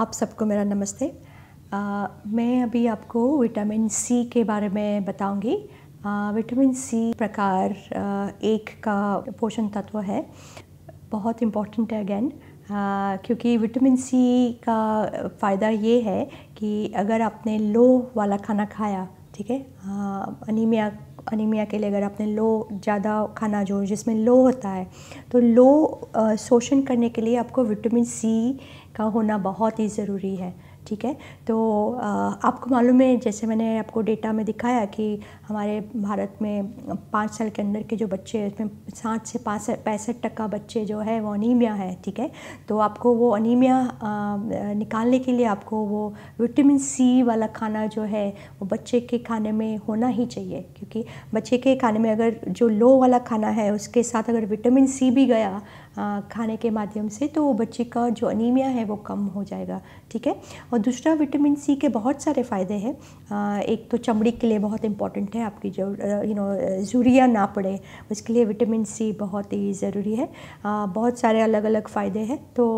आप सबको मेरा नमस्ते आ, मैं अभी आपको विटामिन सी के बारे में बताऊंगी विटामिन सी प्रकार आ, एक का पोषण तत्व है बहुत इम्पोर्टेंट है अगेन क्योंकि विटामिन सी का फ़ायदा ये है कि अगर आपने लो वाला खाना खाया ठीक है अनीमिया अनीमिया के लिए अगर आपने लो ज़्यादा खाना जो जिसमें लो होता है तो लो शोषण करने के लिए आपको विटामिन सी का होना बहुत ही ज़रूरी है ठीक है तो आपको मालूम है जैसे मैंने आपको डेटा में दिखाया कि हमारे भारत में पाँच साल के अंदर के जो बच्चे हैं उसमें साठ से पाँच पैंसठ टक्का बच्चे जो है वो अनीमिया है ठीक है तो आपको वो अनीमिया निकालने के लिए आपको वो विटामिन सी वाला खाना जो है वो बच्चे के खाने में होना ही चाहिए क्योंकि बच्चे के खाने में अगर जो लो वाला खाना है उसके साथ अगर विटामिन सी भी गया खाने के माध्यम से तो वो बच्चे का जो अनीमिया है वो कम हो जाएगा ठीक है और दूसरा विटामिन सी के बहुत सारे फ़ायदे हैं एक तो चमड़ी के लिए बहुत इंपॉर्टेंट है आपकी जो यू नो जूरिया ना पड़े उसके लिए विटामिन सी बहुत ही ज़रूरी है बहुत सारे अलग अलग फ़ायदे हैं तो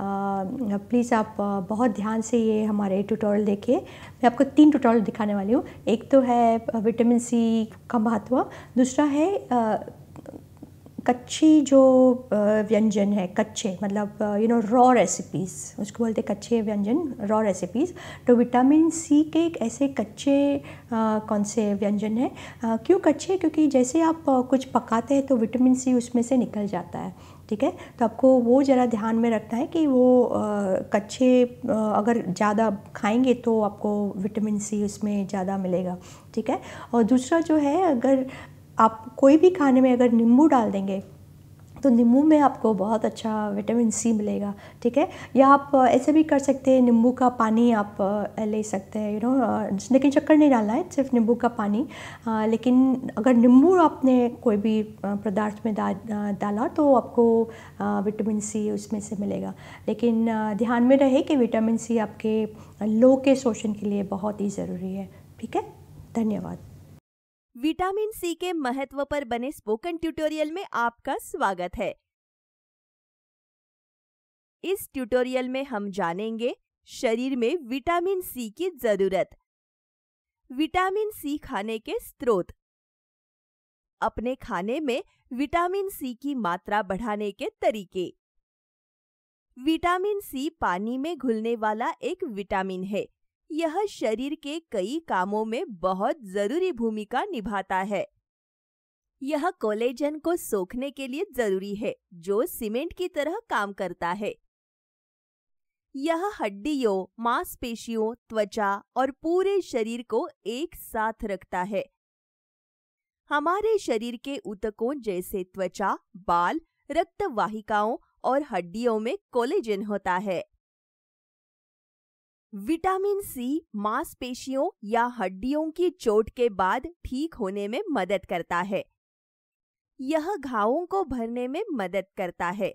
प्लीज़ आप बहुत ध्यान से ये हमारे ट्यूटोरियल देखिए मैं आपको तीन ट्यूटोरियल दिखाने वाली हूँ एक तो है विटामिन सी का महत्व दूसरा है कच्ची जो व्यंजन है कच्चे मतलब यू नो रॉ रेसिपीज़ उसको बोलते कच्चे व्यंजन रॉ रेसिपीज़ तो विटामिन सी के एक ऐसे कच्चे आ, कौन से व्यंजन है क्यों कच्चे क्योंकि जैसे आप कुछ पकाते हैं तो विटामिन सी उसमें से निकल जाता है ठीक है तो आपको वो ज़रा ध्यान में रखना है कि वो आ, कच्चे आ, अगर ज़्यादा खाएंगे तो आपको विटामिन सी उसमें ज़्यादा मिलेगा ठीक है और दूसरा जो है अगर आप कोई भी खाने में अगर नींबू डाल देंगे तो नींबू में आपको बहुत अच्छा विटामिन सी मिलेगा ठीक है या आप ऐसे भी कर सकते हैं नींबू का पानी आप ले सकते हैं यू नो लेकिन चक्कर नहीं डालना है सिर्फ नींबू का पानी आ, लेकिन अगर नींबू आपने कोई भी पदार्थ में डा डाला तो आपको विटामिन सी उसमें से मिलेगा लेकिन ध्यान में रहे कि विटामिन सी आपके लो के शोषण के लिए बहुत ही ज़रूरी है ठीक है धन्यवाद विटामिन सी के महत्व पर बने स्पोकन ट्यूटोरियल में आपका स्वागत है इस ट्यूटोरियल में हम जानेंगे शरीर में विटामिन सी की जरूरत विटामिन सी खाने के स्रोत अपने खाने में विटामिन सी की मात्रा बढ़ाने के तरीके विटामिन सी पानी में घुलने वाला एक विटामिन है यह शरीर के कई कामों में बहुत जरूरी भूमिका निभाता है यह कोलेजन को सोखने के लिए जरूरी है जो सीमेंट की तरह काम करता है यह हड्डियों मांसपेशियों त्वचा और पूरे शरीर को एक साथ रखता है हमारे शरीर के उतकों जैसे त्वचा बाल रक्त वाहिकाओं और हड्डियों में कोलेजन होता है विटामिन सी मांसपेशियों या हड्डियों की चोट के बाद ठीक होने में मदद करता है यह घावों को भरने में मदद करता है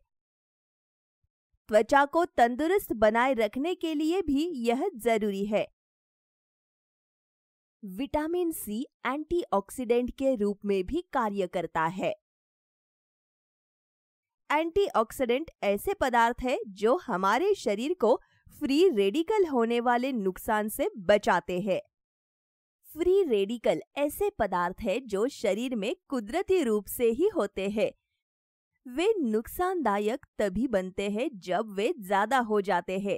त्वचा को तंदुरुस्त बनाए रखने के लिए भी यह जरूरी है विटामिन सी एंटीऑक्सीडेंट के रूप में भी कार्य करता है एंटीऑक्सीडेंट ऐसे पदार्थ है जो हमारे शरीर को फ्री रेडिकल होने वाले नुकसान से बचाते हैं फ्री रेडिकल ऐसे पदार्थ है जो शरीर में कुदरती रूप से ही होते हैं वे नुकसानदायक तभी बनते हैं जब वे ज्यादा हो जाते हैं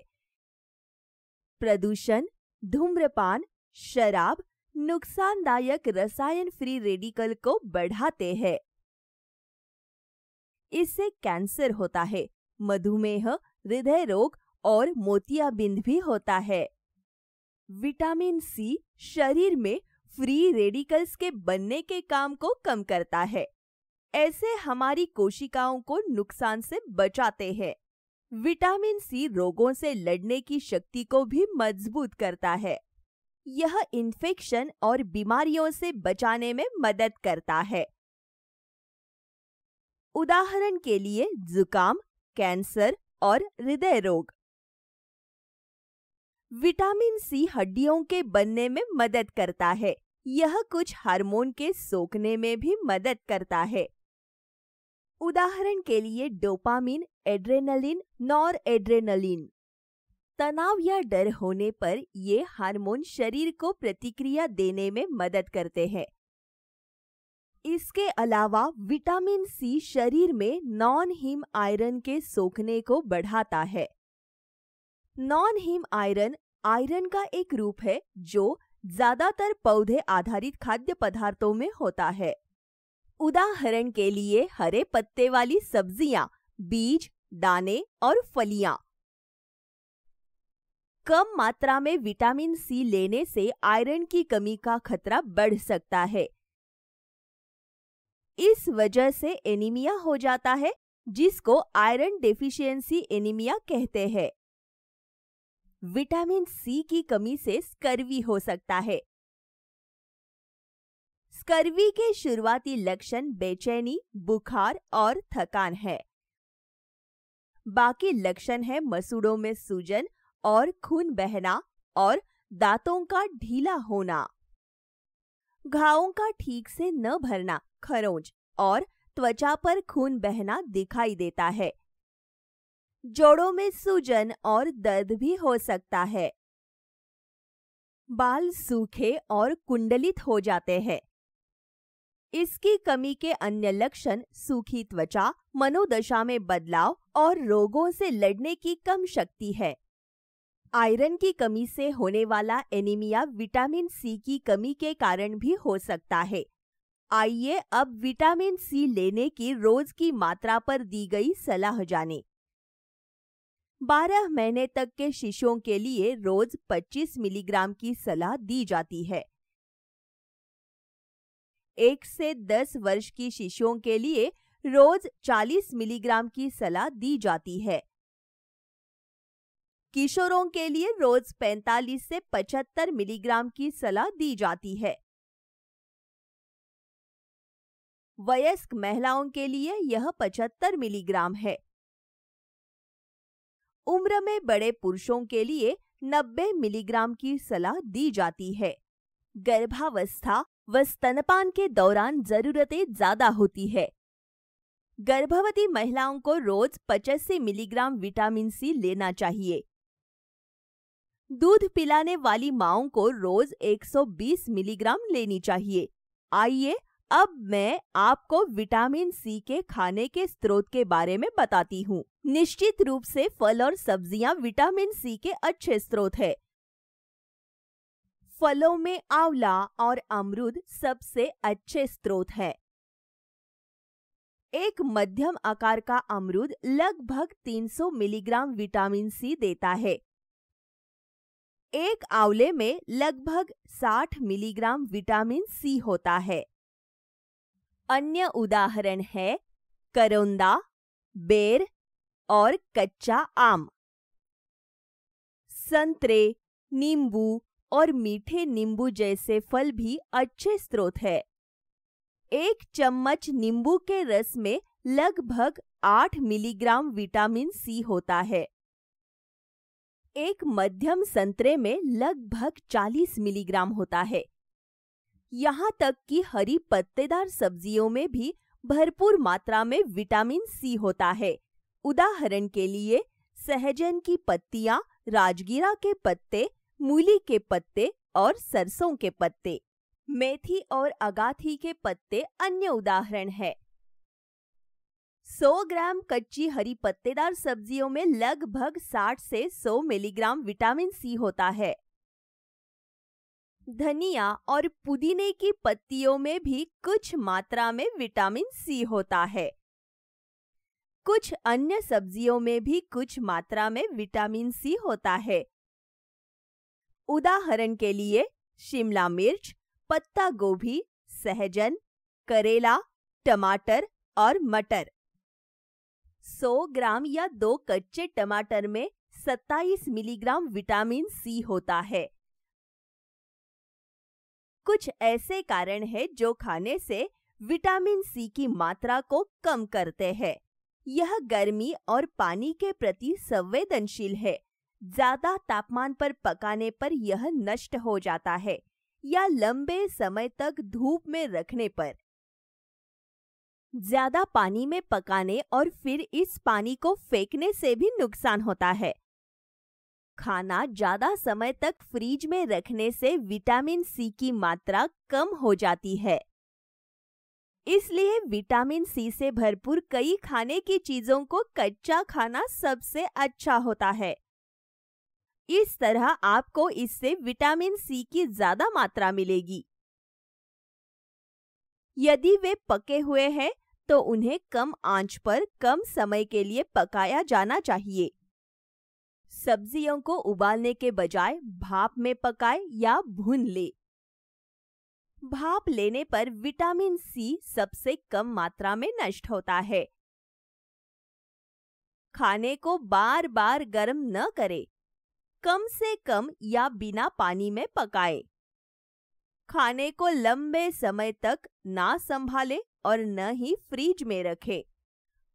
प्रदूषण धूम्रपान शराब नुकसानदायक रसायन फ्री रेडिकल को बढ़ाते हैं इससे कैंसर होता है मधुमेह हृदय रोग और मोतियाबिंद भी होता है विटामिन सी शरीर में फ्री रेडिकल्स के बनने के काम को कम करता है ऐसे हमारी कोशिकाओं को नुकसान से बचाते हैं विटामिन सी रोगों से लड़ने की शक्ति को भी मजबूत करता है यह इन्फेक्शन और बीमारियों से बचाने में मदद करता है उदाहरण के लिए जुकाम कैंसर और हृदय रोग विटामिन सी हड्डियों के बनने में मदद करता है यह कुछ हार्मोन के सोखने में भी मदद करता है उदाहरण के लिए डोपामिन एड्रेनलिन नॉर एड्रेनलिन तनाव या डर होने पर ये हार्मोन शरीर को प्रतिक्रिया देने में मदद करते हैं इसके अलावा विटामिन सी शरीर में नॉन हीम आयरन के सोखने को बढ़ाता है नॉन हीम आयरन आयरन का एक रूप है जो ज्यादातर पौधे आधारित खाद्य पदार्थों में होता है उदाहरण के लिए हरे पत्ते वाली सब्जियां बीज दाने और फलियां कम मात्रा में विटामिन सी लेने से आयरन की कमी का खतरा बढ़ सकता है इस वजह से एनीमिया हो जाता है जिसको आयरन डेफिशिएंसी एनीमिया कहते हैं विटामिन सी की कमी से स्कर्वी हो सकता है स्कर्वी के शुरुआती लक्षण बेचैनी बुखार और थकान है बाकी लक्षण है मसूड़ों में सूजन और खून बहना और दांतों का ढीला होना घावों का ठीक से न भरना खरोंच और त्वचा पर खून बहना दिखाई देता है जोड़ों में सूजन और दर्द भी हो सकता है बाल सूखे और कुंडलित हो जाते हैं इसकी कमी के अन्य लक्षण सूखी त्वचा मनोदशा में बदलाव और रोगों से लड़ने की कम शक्ति है आयरन की कमी से होने वाला एनीमिया विटामिन सी की कमी के कारण भी हो सकता है आइए अब विटामिन सी लेने की रोज की मात्रा पर दी गई सलाह जानें। बारह महीने तक के शिशुओं के लिए रोज 25 मिलीग्राम की सलाह दी जाती है एक से दस वर्ष की शिशुओं के लिए रोज 40 मिलीग्राम की सलाह दी जाती है किशोरों के लिए रोज 45 से 75 मिलीग्राम की सलाह दी जाती है वयस्क महिलाओं के लिए यह 75 मिलीग्राम है उम्र में बड़े पुरुषों के लिए 90 मिलीग्राम की सलाह दी जाती है गर्भावस्था व स्तनपान के दौरान जरूरतें ज्यादा होती है गर्भवती महिलाओं को रोज पचासी मिलीग्राम विटामिन सी लेना चाहिए दूध पिलाने वाली माओ को रोज 120 मिलीग्राम लेनी चाहिए आइए अब मैं आपको विटामिन सी के खाने के स्रोत के बारे में बताती हूँ निश्चित रूप से फल और सब्जियाँ विटामिन सी के अच्छे स्रोत है फलों में आंवला और अमरुद सबसे अच्छे स्रोत है एक मध्यम आकार का अमरुद लगभग 300 मिलीग्राम विटामिन सी देता है एक आंवले में लगभग 60 मिलीग्राम विटामिन सी होता है अन्य उदाहरण है करौंदा बेर और कच्चा आम संतरे नींबू और मीठे नींबू जैसे फल भी अच्छे स्रोत है एक चम्मच नींबू के रस में लगभग आठ मिलीग्राम विटामिन सी होता है एक मध्यम संतरे में लगभग चालीस मिलीग्राम होता है यहाँ तक कि हरी पत्तेदार सब्जियों में भी भरपूर मात्रा में विटामिन सी होता है उदाहरण के लिए सहजन की पत्तियाँ राजगीरा के पत्ते मूली के पत्ते और सरसों के पत्ते मेथी और अगाथी के पत्ते अन्य उदाहरण है 100 ग्राम कच्ची हरी पत्तेदार सब्जियों में लगभग 60 से 100 मिलीग्राम विटामिन सी होता है धनिया और पुदीने की पत्तियों में भी कुछ मात्रा में विटामिन सी होता है कुछ अन्य सब्जियों में भी कुछ मात्रा में विटामिन सी होता है उदाहरण के लिए शिमला मिर्च पत्ता गोभी सहजन करेला टमाटर और मटर 100 ग्राम या दो कच्चे टमाटर में 27 मिलीग्राम विटामिन सी होता है कुछ ऐसे कारण है जो खाने से विटामिन सी की मात्रा को कम करते हैं यह गर्मी और पानी के प्रति संवेदनशील है ज्यादा तापमान पर पकाने पर यह नष्ट हो जाता है या लंबे समय तक धूप में रखने पर ज्यादा पानी में पकाने और फिर इस पानी को फेंकने से भी नुकसान होता है खाना ज़्यादा समय तक फ्रीज में रखने से विटामिन सी की मात्रा कम हो जाती है इसलिए विटामिन सी से भरपूर कई खाने की चीजों को कच्चा खाना सबसे अच्छा होता है इस तरह आपको इससे विटामिन सी की ज्यादा मात्रा मिलेगी यदि वे पके हुए हैं तो उन्हें कम आंच पर कम समय के लिए पकाया जाना चाहिए सब्जियों को उबालने के बजाय भाप में पकाए या भून ले भाप लेने पर विटामिन सी सबसे कम मात्रा में नष्ट होता है खाने को बार बार गर्म न करें। कम से कम या बिना पानी में पकाएं। खाने को लंबे समय तक ना संभालें और न ही फ्रिज में रखें।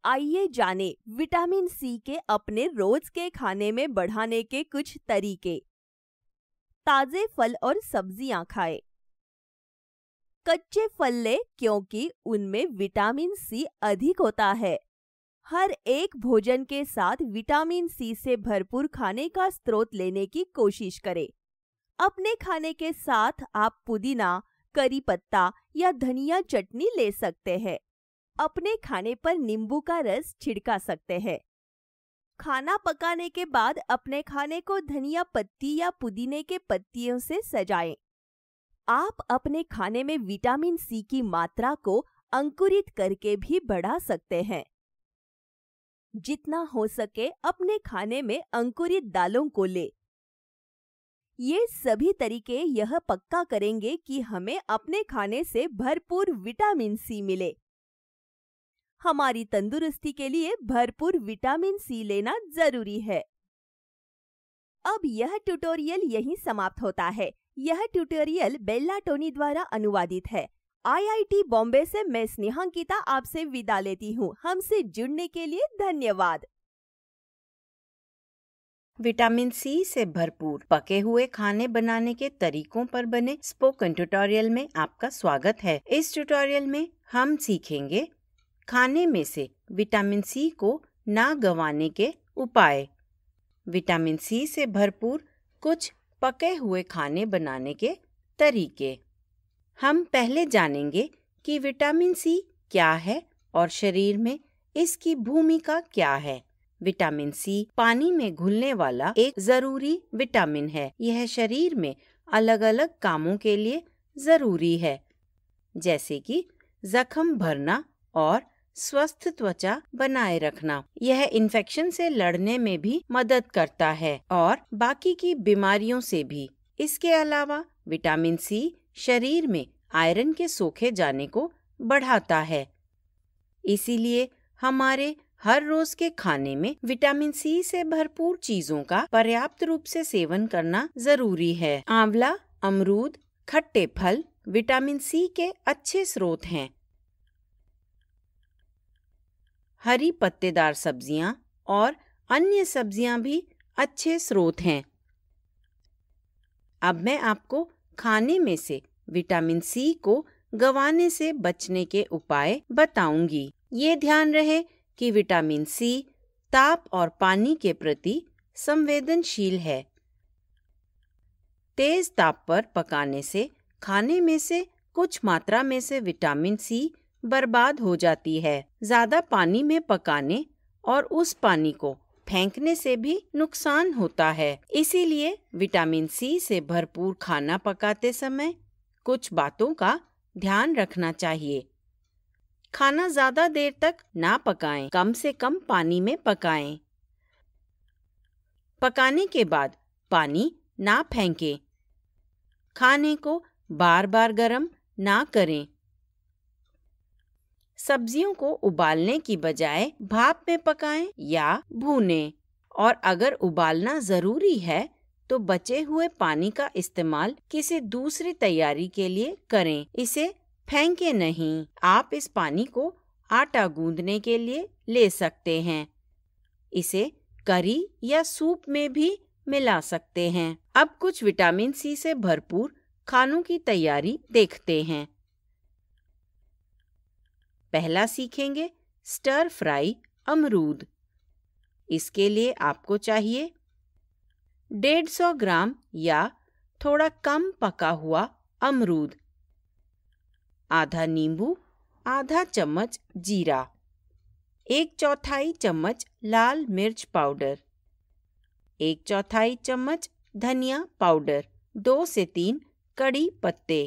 आइए जाने विटामिन सी के अपने रोज के खाने में बढ़ाने के कुछ तरीके ताजे फल और सब्जियां खाएं। कच्चे फल ले क्योंकि उनमें विटामिन सी अधिक होता है हर एक भोजन के साथ विटामिन सी से भरपूर खाने का स्रोत लेने की कोशिश करें अपने खाने के साथ आप पुदीना करी पत्ता या धनिया चटनी ले सकते हैं अपने खाने पर नींबू का रस छिड़का सकते हैं खाना पकाने के बाद अपने खाने को धनिया पत्ती या पुदीने के पत्तियों से सजाएं। आप अपने खाने में विटामिन सी की मात्रा को अंकुरित करके भी बढ़ा सकते हैं जितना हो सके अपने खाने में अंकुरित दालों को ले ये सभी तरीके यह पक्का करेंगे कि हमें अपने खाने से भरपूर विटामिन सी मिले हमारी तंदुरुस्ती के लिए भरपूर विटामिन सी लेना जरूरी है अब यह ट्यूटोरियल यहीं समाप्त होता है यह ट्यूटोरियल बेल्ला टोनी द्वारा अनुवादित है आईआईटी बॉम्बे से मैं स्नेहांकिता आपसे विदा लेती हूँ हमसे जुड़ने के लिए धन्यवाद विटामिन सी से भरपूर पके हुए खाने बनाने के तरीकों पर बने स्पोकन ट्यूटोरियल में आपका स्वागत है इस ट्यूटोरियल में हम सीखेंगे खाने में से विटामिन सी को ना गंवाने के उपाय विटामिन सी से भरपूर कुछ पके हुए खाने बनाने के तरीके हम पहले जानेंगे कि विटामिन सी क्या है और शरीर में इसकी भूमिका क्या है विटामिन सी पानी में घुलने वाला एक जरूरी विटामिन है यह शरीर में अलग अलग कामों के लिए जरूरी है जैसे कि जख्म भरना और स्वस्थ त्वचा बनाए रखना यह इन्फेक्शन से लड़ने में भी मदद करता है और बाकी की बीमारियों से भी इसके अलावा विटामिन सी शरीर में आयरन के सोखे जाने को बढ़ाता है इसीलिए हमारे हर रोज के खाने में विटामिन सी से भरपूर चीजों का पर्याप्त रूप से सेवन करना जरूरी है आंवला अमरूद खट्टे फल विटामिन सी के अच्छे स्रोत हैं हरी पत्तेदार सब्जियां और अन्य सब्जियां भी अच्छे स्रोत हैं अब मैं आपको खाने में से विटामिन सी को गवाने से बचने के उपाय बताऊंगी ये ध्यान रहे कि विटामिन सी ताप और पानी के प्रति संवेदनशील है तेज ताप पर पकाने से खाने में से कुछ मात्रा में से विटामिन सी बर्बाद हो जाती है ज्यादा पानी में पकाने और उस पानी को फेंकने से भी नुकसान होता है इसीलिए विटामिन सी से भरपूर खाना पकाते समय कुछ बातों का ध्यान रखना चाहिए खाना ज्यादा देर तक ना पकाएं, कम से कम पानी में पकाएं। पकाने के बाद पानी ना फेंकें। खाने को बार बार गरम ना करें सब्जियों को उबालने की बजाय भाप में पकाएं या भूनें और अगर उबालना जरूरी है तो बचे हुए पानी का इस्तेमाल किसी दूसरी तैयारी के लिए करें इसे फेंके नहीं आप इस पानी को आटा गूंदने के लिए ले सकते हैं इसे करी या सूप में भी मिला सकते हैं अब कुछ विटामिन सी से भरपूर खानों की तैयारी देखते हैं पहला सीखेंगे स्टर फ्राई अमरूद इसके लिए आपको चाहिए डेढ़ सौ ग्राम या थोड़ा कम पका हुआ अमरूद आधा नींबू आधा चम्मच जीरा एक चौथाई चम्मच लाल मिर्च पाउडर एक चौथाई चम्मच धनिया पाउडर दो से तीन कड़ी पत्ते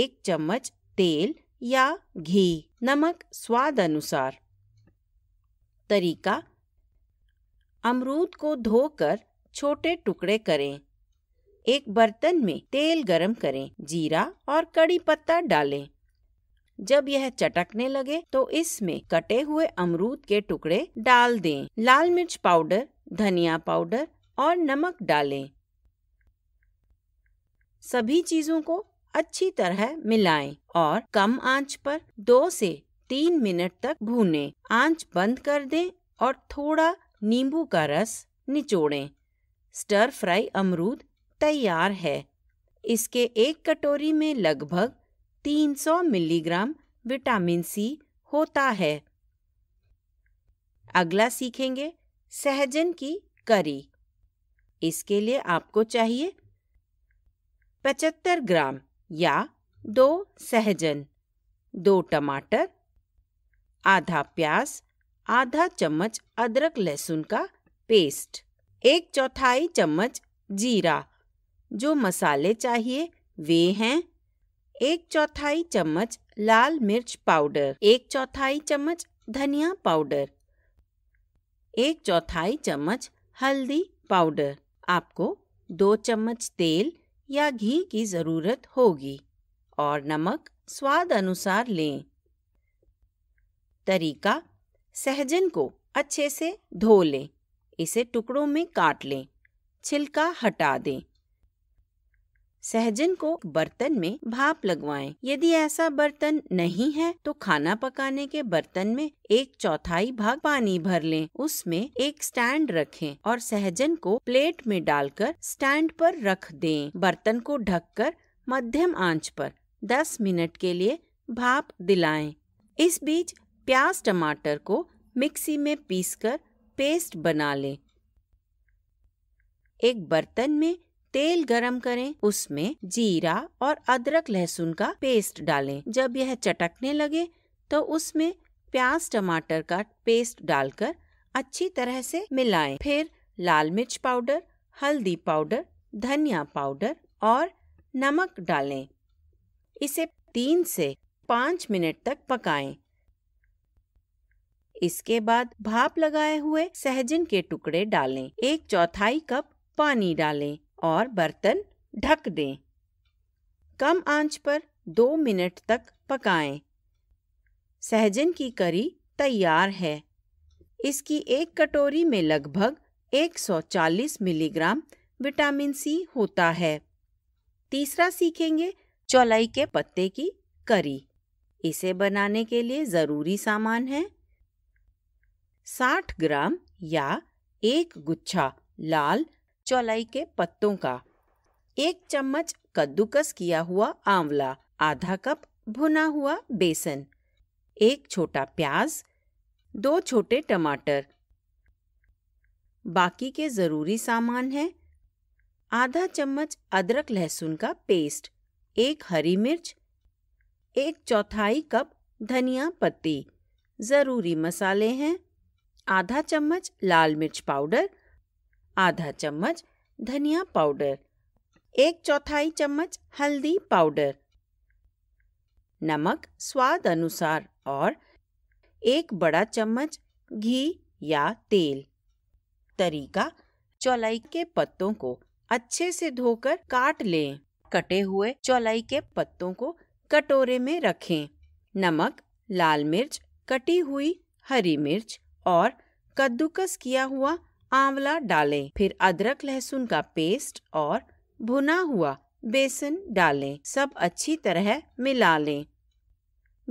एक चम्मच तेल या घी नमक स्वाद अनुसार तरीका अमरूद को धोकर छोटे टुकड़े करें एक बर्तन में तेल गरम करें जीरा और कड़ी पत्ता डालें जब यह चटकने लगे तो इसमें कटे हुए अमरूद के टुकड़े डाल दें लाल मिर्च पाउडर धनिया पाउडर और नमक डालें सभी चीजों को अच्छी तरह मिलाएं और कम आंच पर दो से तीन मिनट तक भूनें। आंच बंद कर दें और थोड़ा नींबू का रस निचोड़ें। स्टर फ्राई अमरूद तैयार है इसके एक कटोरी में लगभग 300 मिलीग्राम विटामिन सी होता है अगला सीखेंगे सहजन की करी इसके लिए आपको चाहिए 75 ग्राम या दो सहजन दो टमाटर आधा प्याज आधा चम्मच अदरक लहसुन का पेस्ट एक चौथाई चम्मच जीरा जो मसाले चाहिए वे हैं एक चौथाई चम्मच लाल मिर्च पाउडर एक चौथाई चम्मच धनिया पाउडर एक चौथाई चम्मच हल्दी पाउडर आपको दो चम्मच तेल या घी की ज़रूरत होगी और नमक स्वाद अनुसार लें तरीका सहजन को अच्छे से धो लें इसे टुकड़ों में काट लें छिलका हटा दें सहजन को बर्तन में भाप लगवाएं। यदि ऐसा बर्तन नहीं है तो खाना पकाने के बर्तन में एक चौथाई भाग पानी भर लें उसमें एक स्टैंड रखें और सहजन को प्लेट में डालकर स्टैंड पर रख दें बर्तन को ढककर मध्यम आंच पर 10 मिनट के लिए भाप दिलाएं। इस बीच प्याज टमाटर को मिक्सी में पीसकर पेस्ट बना लें एक बर्तन में तेल गरम करें उसमें जीरा और अदरक लहसुन का पेस्ट डालें जब यह चटकने लगे तो उसमें प्याज टमाटर का पेस्ट डालकर अच्छी तरह से मिलाएं। फिर लाल मिर्च पाउडर हल्दी पाउडर धनिया पाउडर और नमक डालें इसे तीन से पाँच मिनट तक पकाएं। इसके बाद भाप लगाए हुए सहजन के टुकड़े डालें एक चौथाई कप पानी डालें और बर्तन ढक दें कम आंच पर दो मिनट तक पकाएं। सहजन की करी तैयार है इसकी एक कटोरी में लगभग 140 मिलीग्राम विटामिन सी होता है तीसरा सीखेंगे चौलाई के पत्ते की करी इसे बनाने के लिए ज़रूरी सामान है 60 ग्राम या एक गुच्छा लाल चौलाई के पत्तों का एक चम्मच कद्दूकस किया हुआ आंवला आधा कप भुना हुआ बेसन एक छोटा प्याज दो छोटे टमाटर बाकी के ज़रूरी सामान हैं आधा चम्मच अदरक लहसुन का पेस्ट एक हरी मिर्च एक चौथाई कप धनिया पत्ती ज़रूरी मसाले हैं आधा चम्मच लाल मिर्च पाउडर आधा चम्मच धनिया पाउडर एक चौथाई चम्मच हल्दी पाउडर नमक स्वाद अनुसार और एक बड़ा चम्मच घी या तेल तरीका चौलाई के पत्तों को अच्छे से धोकर काट लें कटे हुए चौलाई के पत्तों को कटोरे में रखें नमक लाल मिर्च कटी हुई हरी मिर्च और कद्दूकस किया हुआ आंवला डालें फिर अदरक लहसुन का पेस्ट और भुना हुआ बेसन डालें सब अच्छी तरह मिला लें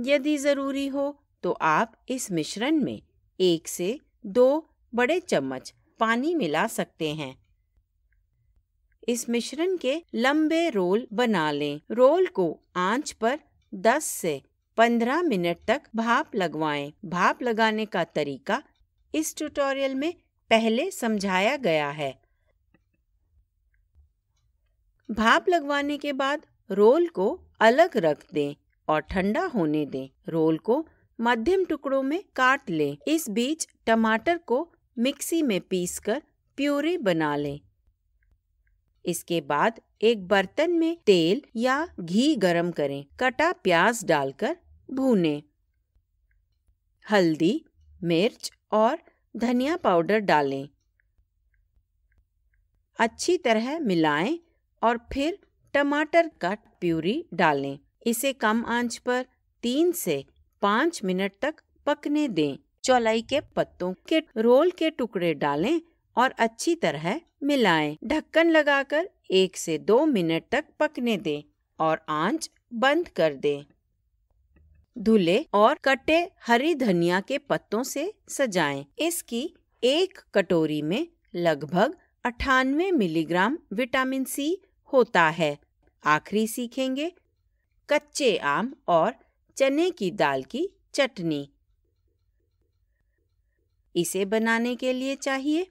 यदि ज़रूरी हो तो आप इस मिश्रण में एक से दो बड़े चम्मच पानी मिला सकते हैं इस मिश्रण के लंबे रोल बना लें रोल को आंच पर 10 से 15 मिनट तक भाप लगवाएं। भाप लगाने का तरीका इस ट्यूटोरियल में पहले समझाया गया है भाप लगवाने के बाद रोल को अलग रख दें और ठंडा होने दें रोल को मध्यम टुकड़ों में काट लें इस बीच टमाटर को मिक्सी में पीसकर प्यूरी बना लें इसके बाद एक बर्तन में तेल या घी गरम करें कटा प्याज डालकर भूनें। हल्दी मिर्च और धनिया पाउडर डालें अच्छी तरह मिलाएं और फिर टमाटर का प्यूरी डालें इसे कम आंच पर तीन से पाँच मिनट तक पकने दें चौलाई के पत्तों के रोल के टुकड़े डालें और अच्छी तरह मिलाएं। ढक्कन लगाकर एक से दो मिनट तक पकने दें और आंच बंद कर दें। धुले और कटे हरी धनिया के पत्तों से सजाएं। इसकी एक कटोरी में लगभग अठानवे मिलीग्राम विटामिन सी होता है आखिरी सीखेंगे कच्चे आम और चने की दाल की चटनी इसे बनाने के लिए चाहिए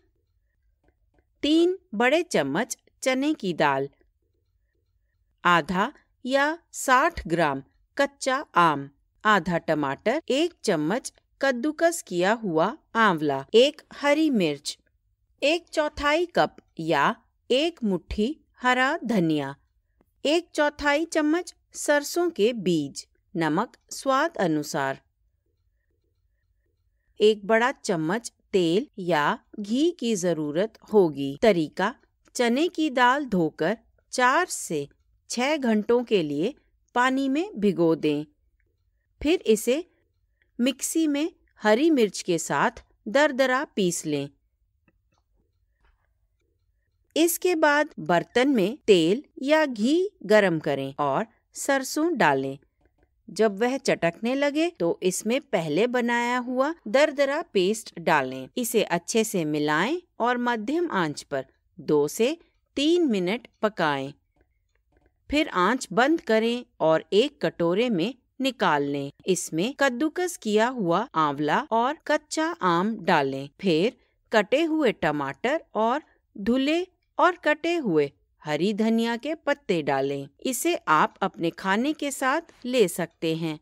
तीन बड़े चम्मच चने की दाल आधा या साठ ग्राम कच्चा आम आधा टमाटर एक चम्मच कद्दूकस किया हुआ आंवला एक हरी मिर्च एक चौथाई कप या एक मुट्ठी हरा धनिया एक चौथाई चम्मच सरसों के बीज नमक स्वाद अनुसार एक बड़ा चम्मच तेल या घी की जरूरत होगी तरीका चने की दाल धोकर चार से छह घंटों के लिए पानी में भिगो दें फिर इसे मिक्सी में हरी मिर्च के साथ दरदरा पीस लें इसके बाद बर्तन में तेल या घी गरम करें और सरसों डालें जब वह चटकने लगे तो इसमें पहले बनाया हुआ दरदरा पेस्ट डालें इसे अच्छे से मिलाएं और मध्यम आंच पर दो से तीन मिनट पकाएं। फिर आंच बंद करें और एक कटोरे में निकाल लें इसमें कद्दूकस किया हुआ आंवला और कच्चा आम डालें फिर कटे हुए टमाटर और धुले और कटे हुए हरी धनिया के पत्ते डालें इसे आप अपने खाने के साथ ले सकते हैं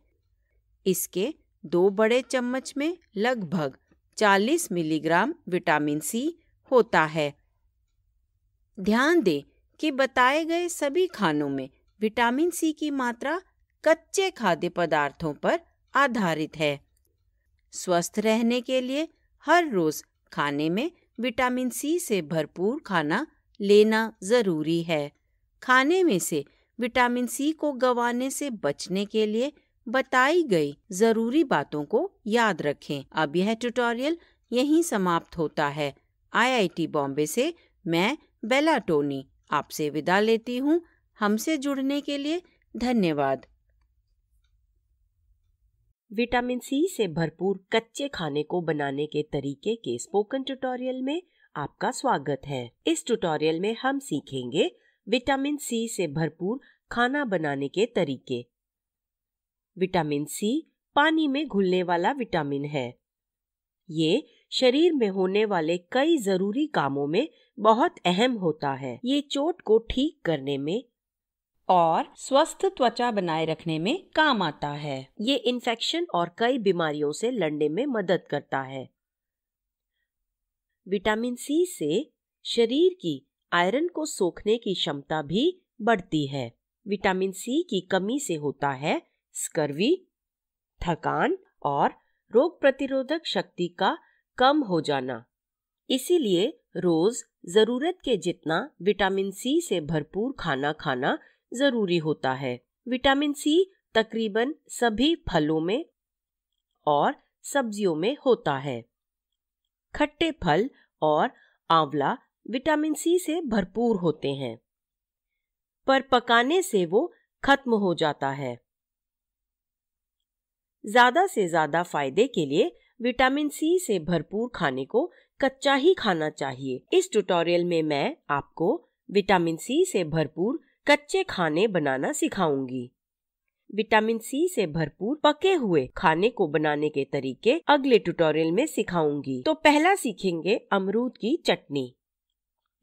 इसके दो बड़े चम्मच में लगभग 40 मिलीग्राम विटामिन सी होता है ध्यान दें कि बताए गए सभी खानों में विटामिन सी की मात्रा कच्चे खाद्य पदार्थों पर आधारित है स्वस्थ रहने के लिए हर रोज खाने में विटामिन सी से भरपूर खाना लेना जरूरी है खाने में से विटामिन सी को गंवाने से बचने के लिए बताई गई जरूरी बातों को याद रखें अब यह ट्यूटोरियल यहीं समाप्त होता है आईआईटी बॉम्बे से मैं बेला टोनी आपसे विदा लेती हूँ हमसे जुड़ने के लिए धन्यवाद विटामिन सी से भरपूर कच्चे खाने को बनाने के तरीके के स्पोकन ट्यूटोरियल में आपका स्वागत है इस ट्यूटोरियल में हम सीखेंगे विटामिन सी से भरपूर खाना बनाने के तरीके विटामिन सी पानी में घुलने वाला विटामिन है ये शरीर में होने वाले कई जरूरी कामों में बहुत अहम होता है ये चोट को ठीक करने में और स्वस्थ त्वचा बनाए रखने में काम आता है ये इन्फेक्शन और कई बीमारियों से लड़ने में मदद करता है विटामिन सी से शरीर की आयरन को सोखने की क्षमता भी बढ़ती है विटामिन सी की कमी से होता है स्कर्वी थकान और रोग प्रतिरोधक शक्ति का कम हो जाना इसीलिए रोज जरूरत के जितना विटामिन सी से भरपूर खाना खाना जरूरी होता है विटामिन सी तकरीबन सभी फलों में और सब्जियों में होता है खट्टे फल और आंवला विटामिन सी से भरपूर होते हैं पर पकाने से वो खत्म हो जाता है ज्यादा से ज्यादा फायदे के लिए विटामिन सी से भरपूर खाने को कच्चा ही खाना चाहिए इस ट्यूटोरियल में मैं आपको विटामिन सी से भरपूर कच्चे खाने बनाना सिखाऊंगी विटामिन सी से भरपूर पके हुए खाने को बनाने के तरीके अगले ट्यूटोरियल में सिखाऊंगी तो पहला सीखेंगे अमरूद की चटनी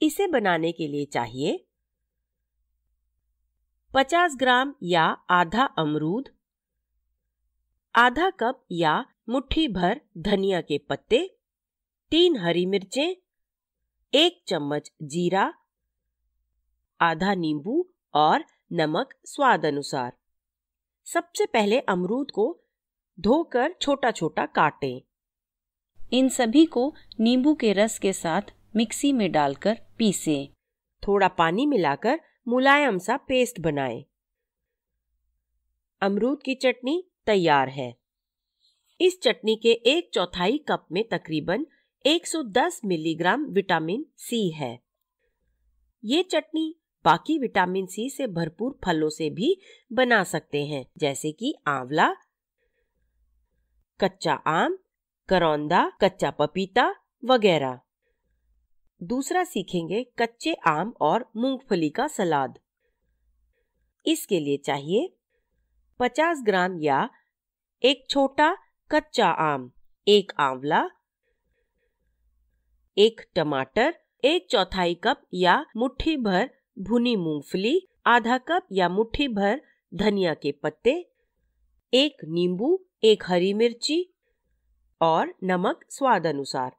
इसे बनाने के लिए चाहिए 50 ग्राम या आधा अमरूद आधा कप या मुट्ठी भर धनिया के पत्ते तीन हरी मिर्चें एक चम्मच जीरा आधा नींबू और नमक स्वाद अनुसार सबसे पहले अमरूद को धोकर छोटा छोटा काटें इन सभी को नींबू के रस के साथ मिक्सी में डालकर पीसे थोड़ा पानी मिलाकर मुलायम सा पेस्ट बनाए अमरूद की चटनी तैयार है इस चटनी के एक चौथाई कप में तकरीबन 110 मिलीग्राम विटामिन सी है ये चटनी बाकी विटामिन सी से भरपूर फलों से भी बना सकते हैं जैसे कि आंवला कच्चा आम करौंदा कच्चा पपीता वगैरह दूसरा सीखेंगे कच्चे आम और मूंगफली का सलाद इसके लिए चाहिए 50 ग्राम या एक छोटा कच्चा आम एक आंवला एक टमाटर एक चौथाई कप या मुट्ठी भर भुनी मूंगफली आधा कप या मुट्ठी भर धनिया के पत्ते एक नींबू एक हरी मिर्ची और नमक स्वाद अनुसार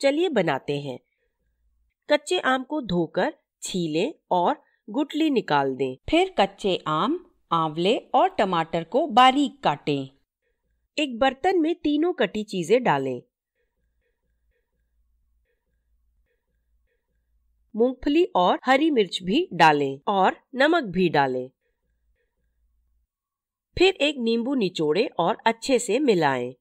चलिए बनाते हैं कच्चे आम को धोकर छीले और गुटली निकाल दें फिर कच्चे आम आंवले और टमाटर को बारीक काटें एक बर्तन में तीनों कटी चीजें डालें मूंगफली और हरी मिर्च भी डालें और नमक भी डालें फिर एक नींबू निचोड़े और अच्छे से मिलाएं।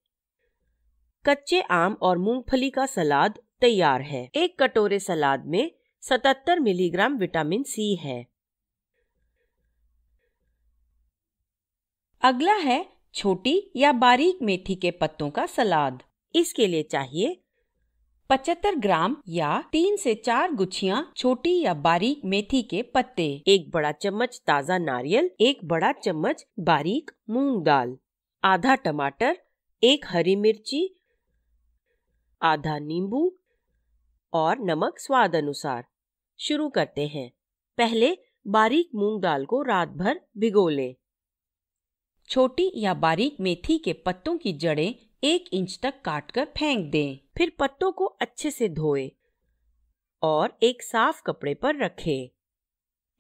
कच्चे आम और मूंगफली का सलाद तैयार है एक कटोरे सलाद में 77 मिलीग्राम विटामिन सी है अगला है छोटी या बारीक मेथी के पत्तों का सलाद इसके लिए चाहिए पचहत्तर ग्राम या तीन से चार गुच्छिया छोटी या बारीक मेथी के पत्ते एक बड़ा चम्मच ताज़ा नारियल एक बड़ा चम्मच बारीक मूंग दाल आधा टमाटर एक हरी मिर्ची आधा नींबू और नमक स्वाद अनुसार शुरू करते हैं पहले बारीक मूंग दाल को रात भर भिगो लें छोटी या बारीक मेथी के पत्तों की जड़ें एक इंच तक काट कर फेंक दें फिर पत्तों को अच्छे से धोए और एक साफ कपड़े पर रखें।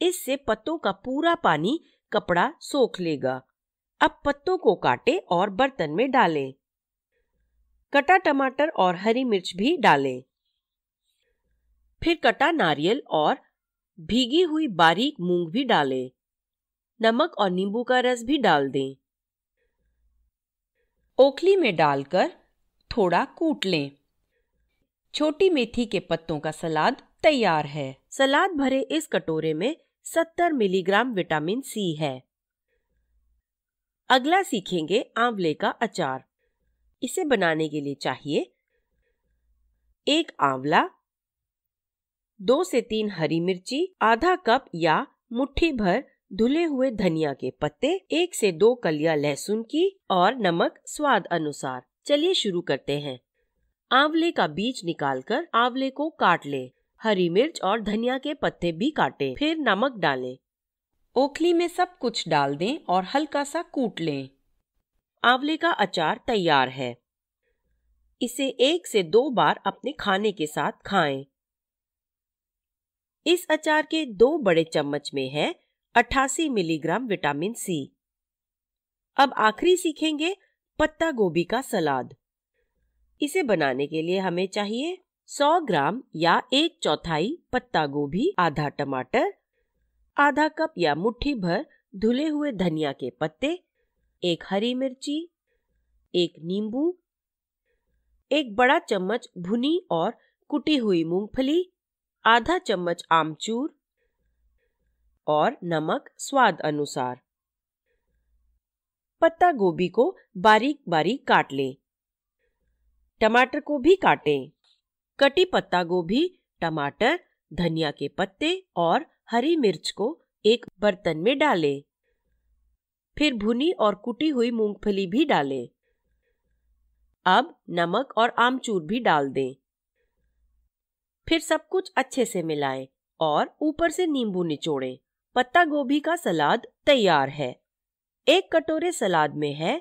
इससे पत्तों का पूरा पानी कपड़ा सोख लेगा अब पत्तों को काटे और बर्तन में डाले कटा टमाटर और हरी मिर्च भी डाले फिर कटा नारियल और भीगी हुई बारीक मूंग भी डालें नमक और नींबू का रस भी डाल दें ओखली में डालकर थोड़ा कूट लें छोटी मेथी के पत्तों का सलाद तैयार है सलाद भरे इस कटोरे में 70 मिलीग्राम विटामिन सी है अगला सीखेंगे आंवले का अचार इसे बनाने के लिए चाहिए एक आंवला दो से तीन हरी मिर्ची आधा कप या मुट्ठी भर धुले हुए धनिया के पत्ते एक से दो कलिया लहसुन की और नमक स्वाद अनुसार चलिए शुरू करते हैं आंवले का बीज निकालकर आंवले को काट ले हरी मिर्च और धनिया के पत्ते भी काटें फिर नमक डालें ओखली में सब कुछ डाल दें और हल्का सा कूट लें आंवले का अचार तैयार है इसे एक से दो बार अपने खाने के साथ खाएं। इस अचार के दो बड़े चम्मच में है 88 मिलीग्राम विटामिन सी अब आखिरी सीखेंगे पत्ता गोभी का सलाद इसे बनाने के लिए हमें चाहिए 100 ग्राम या एक चौथाई पत्ता गोभी आधा टमाटर आधा कप या मुट्ठी भर धुले हुए धनिया के पत्ते एक हरी मिर्ची एक नींबू एक बड़ा चम्मच भुनी और कुटी हुई मूंगफली आधा चम्मच आमचूर और नमक स्वाद अनुसार पत्ता गोभी को बारीक बारीक काट लें टमाटर को भी काटें कटी पत्ता गोभी टमाटर धनिया के पत्ते और हरी मिर्च को एक बर्तन में डालें फिर भुनी और कुटी हुई मूंगफली भी डालें अब नमक और आमचूर भी डाल दें फिर सब कुछ अच्छे से मिलाएं और ऊपर से नींबू निचोड़ें पत्ता गोभी का सलाद तैयार है एक कटोरे सलाद में है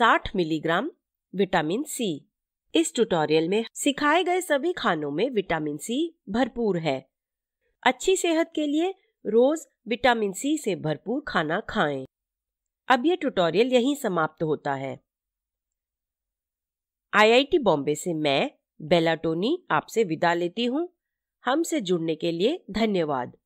60 मिलीग्राम विटामिन सी इस ट्यूटोरियल में सिखाए गए सभी खानों में विटामिन सी भरपूर है अच्छी सेहत के लिए रोज विटामिन सी से भरपूर खाना खाएं। अब ये ट्यूटोरियल यहीं समाप्त होता है आईआईटी बॉम्बे से मैं बेलाटोनी आपसे विदा लेती हूँ हमसे जुड़ने के लिए धन्यवाद